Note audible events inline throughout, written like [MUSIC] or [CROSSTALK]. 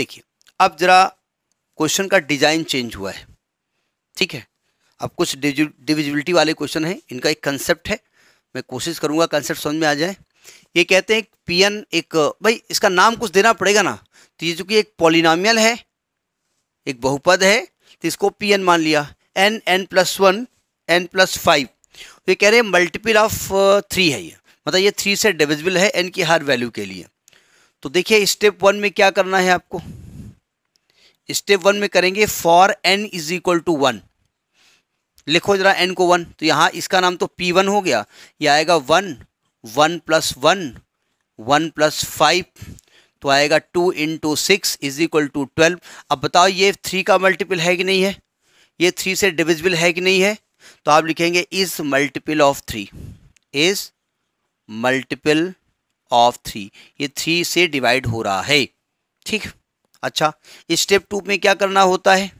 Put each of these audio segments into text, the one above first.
देखिए अब जरा क्वेश्चन का डिज़ाइन चेंज हुआ है ठीक है अब कुछ डिविजिबिलिटी वाले क्वेश्चन हैं इनका एक कंसेप्ट है मैं कोशिश करूंगा कंसेप्ट समझ में आ जाए ये कहते हैं पीएन एक भाई इसका नाम कुछ देना पड़ेगा ना तो ये चूंकि एक पॉलिनामियल है एक बहुपद है तो इसको पीएन मान लिया n n plus one n plus five तो ये कह रहे हैं मल्टीपल ऑफ थ्री है ये मतलब ये थ्री से डिविजिबल है एन की हर वैल्यू के लिए तो देखिए स्टेप वन में क्या करना है आपको स्टेप वन में करेंगे for n is equal to one लिखो जरा एन को वन तो यहाँ इसका नाम तो पी वन हो गया ये आएगा one one plus one one plus five तो आएगा two in two six is equal to twelve अब बताओ ये थ्री का मल्टीपल है कि नहीं है ये थ्री से डिविजिबल है कि नहीं है तो आप लिखेंगे is multiple of three is multiple of three ये थ्री से डिवाइड हो रहा है ठीक अच्छा स्टेप टू में क्या करना होता है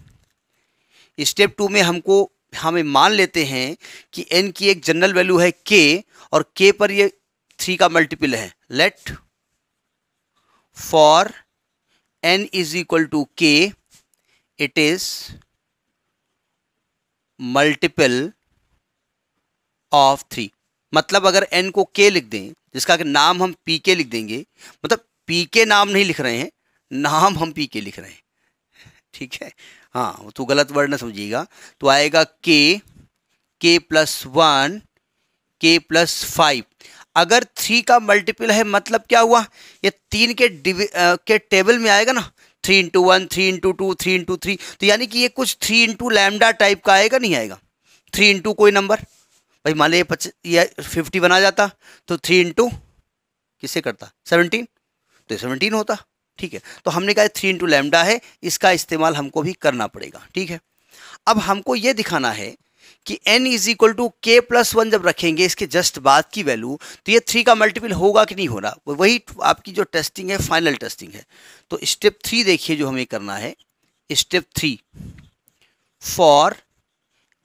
स्टेप टू में हमको हमें मान लेते हैं कि एन की एक जनरल वैल्यू है के और के पर ये थ्री का मल्टीपल है let for n is equal to k it is multiple of three मतलब अगर एन को के लिख दें जिसका अगर नाम हम पी के लिख देंगे मतलब पी के नाम नहीं लिख रहे हैं नाम हम पी के लिख रहे हैं ठीक है हाँ तो गलत वर्ड ना समझिएगा तो आएगा k k plus one k plus five अगर थ्री का मल्टीपल है मतलब क्या हुआ ये तीन के डिवि के टेबल में आएगा ना three into one three into two three into three तो यानी कि ये कुछ थ्री इंटू लैमडा टाइप का आएगा नहीं आएगा थ्री इंटू कोई नंबर भाई मान लीजिए पच ये फिफ्टी बना जाता तो थ्री इंटू किससे करता सेवनटीन तो सेवनटीन होता ठीक है तो हमने कहा थ्री इंटू लेमडा है इसका इस्तेमाल हमको भी करना पड़ेगा ठीक है अब हमको ये दिखाना है कि n is equal to k plus one जब रखेंगे इसके जस्ट बाद की वैल्यू तो ये थ्री का मल्टीपल होगा कि नहीं हो रहा वही आपकी जो टेस्टिंग है फाइनल टेस्टिंग है तो स्टेप थ्री देखिए जो हमें करना है step three for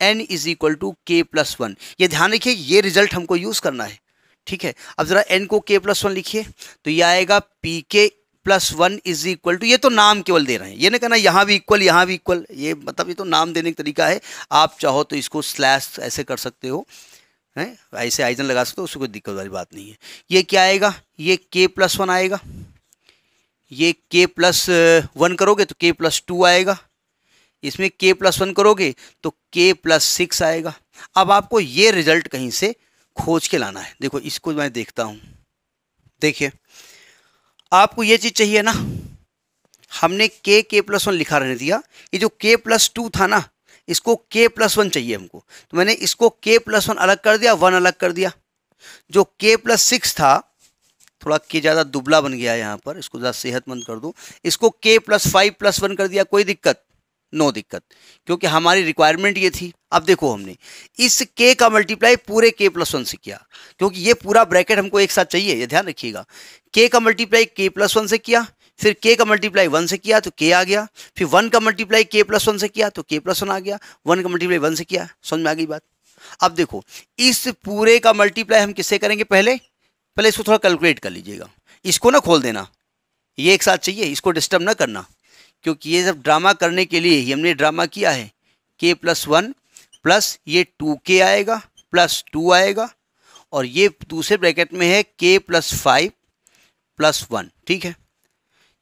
n is equal to k plus one ये ध्यान रखिए ये रिजल्ट हमको यूज़ करना है ठीक है अब ज़रा एन को के प्लस वन लिखिए तो ये आएगा P k plus one is equal to ये तो नाम केवल दे रहे हैं ये नहीं कहना यहाँ भी इक्वल यहाँ भी इक्वल ये मतलब ये तो नाम देने का तरीका है आप चाहो तो इसको स्लैश ऐसे कर सकते हो हैं ऐसे आइजन लगा सकते हो उसमें कोई दिक्कत वाली बात नहीं है ये क्या आएगा ये के प्लस वन आएगा ये के प्लस वन करोगे तो के प्लस टू आएगा इसमें के प्लस वन करोगे तो के प्लस सिक्स आएगा अब आपको ये रिजल्ट कहीं से खोज के लाना है देखो इसको मैं देखता हूँ देखिए आपको ये चीज़ चाहिए ना हमने के के प्लस वन लिखा रहने दिया ये जो के प्लस टू था ना इसको के प्लस वन चाहिए हमको तो मैंने इसको के प्लस वन अलग कर दिया वन अलग कर दिया जो के प्लस सिक्स था थोड़ा के ज़्यादा दुबला बन गया यहां यहाँ पर इसको ज़्यादा सेहतमंद कर दो इसको के प्लस फाइव प्लस वन कर दिया कोई दिक्कत नो दिक्कत क्योंकि हमारी रिक्वायरमेंट ये थी अब देखो हमने इस के का मल्टीप्लाई पूरे के प्लस वन से किया क्योंकि ये पूरा ब्रैकेट हमको एक साथ चाहिए ये ध्यान रखिएगा के का मल्टीप्लाई के प्लस वन से किया फिर के का मल्टीप्लाई वन से किया तो के आ गया फिर वन का मल्टीप्लाई के प्लस वन से किया तो के प्लस वन आ गया वन का मल्टीप्लाई वन से किया समझ में आ गई बात अब देखो इस पूरे का मल्टीप्लाई हम किससे करेंगे पहले पहले इसको थोड़ा कैलकुलेट कर लीजिएगा इसको ना खोल देना ये एक साथ चाहिए इसको डिस्टर्ब ना करना क्योंकि ये सब ड्रामा करने के लिए ही हमने ड्रामा किया है के प्लस वन प्लस ये टू के आएगा प्लस टू आएगा और ये दूसरे ब्रैकेट में है k plus five plus one ठीक है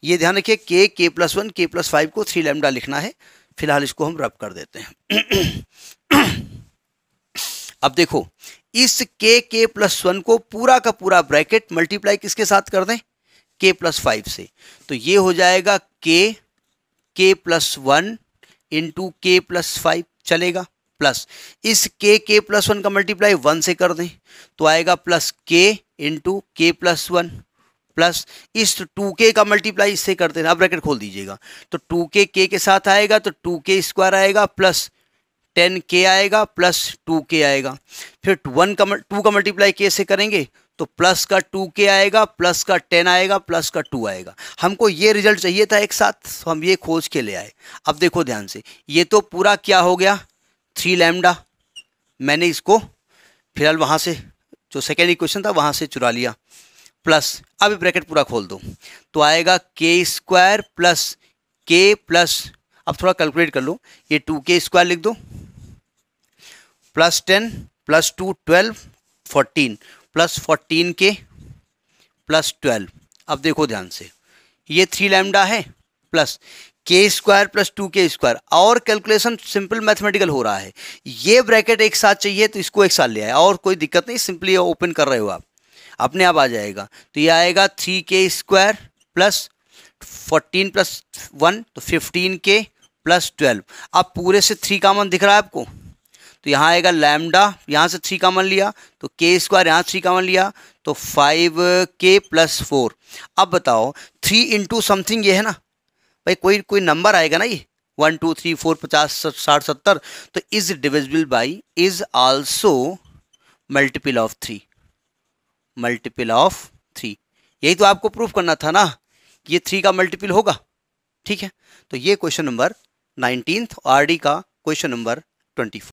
ये ध्यान रखिए k k plus one k plus five को थ्री लेमडा लिखना है फिलहाल इसको हम रब कर देते हैं [CLEARS THROAT] अब देखो इस के के प्लस वन को पूरा का पूरा ब्रैकेट मल्टीप्लाई किसके साथ कर दें के प्लस फाइव से तो ये हो जाएगा k k plus one into k plus five चलेगा प्लस इस के के प्लस वन का मल्टीप्लाई वन से कर दें तो आएगा plus k into k plus one plus इस टू के का मल्टीप्लाई इससे करते हैं आप ब्रैकेट खोल दीजिएगा तो टू के के के साथ आएगा तो टू के स्क्वायर आएगा प्लस टेन के आएगा प्लस टू के आएगा फिर वन का टू का मल्टीप्लाई के से करेंगे तो प्लस का टू के आएगा प्लस का टेन आएगा प्लस का टू आएगा हमको ये रिजल्ट चाहिए था एक साथ तो हम ये खोज के ले आए अब देखो ध्यान से ये तो पूरा क्या हो गया थ्री लैमडा मैंने इसको फिलहाल वहाँ से जो सेकेंड इक्वेशन था वहाँ से चुरा लिया प्लस अब ब्रैकेट पूरा खोल दो तो आएगा के स्क्वायर प्लस के प्लस अब थोड़ा कैलकुलेट कर लो ये टू के स्क्वायर लिख दो plus ten plus two twelve fourteen plus fourteen k plus twelve अब देखो ध्यान से ये थ्री लैमडा है plus k square plus two k square और कैलकुलेशन सिंपल मैथमेटिकल हो रहा है ये ब्रैकेट एक साथ चाहिए तो इसको एक साथ ले आए और कोई दिक्कत नहीं सिंपली ओपन कर रहे हो आप अपने आप आ जाएगा तो ये आएगा three k square plus fourteen plus one तो फिफ्टीन के प्लस ट्वेल्व अब पूरे से थ्री कामन दिख रहा है आपको तो यहाँ आएगा लैमडा यहाँ से थ्री कामन लिया तो के स्क्वायर यहाँ थ्री कामन लिया तो फाइव के प्लस फोर अब बताओ थ्री इंटू समथिंग ये है ना भाई कोई कोई नंबर आएगा ना ये वन टू थ्री फोर पचास साठ सत्तर तो is divisible by is also multiple of three multiple of three यही तो आपको प्रूफ करना था ना ये थ्री का मल्टीपल होगा ठीक है तो ये question number nineteenth R D का क्वेश्चन नंबर ट्वेंटी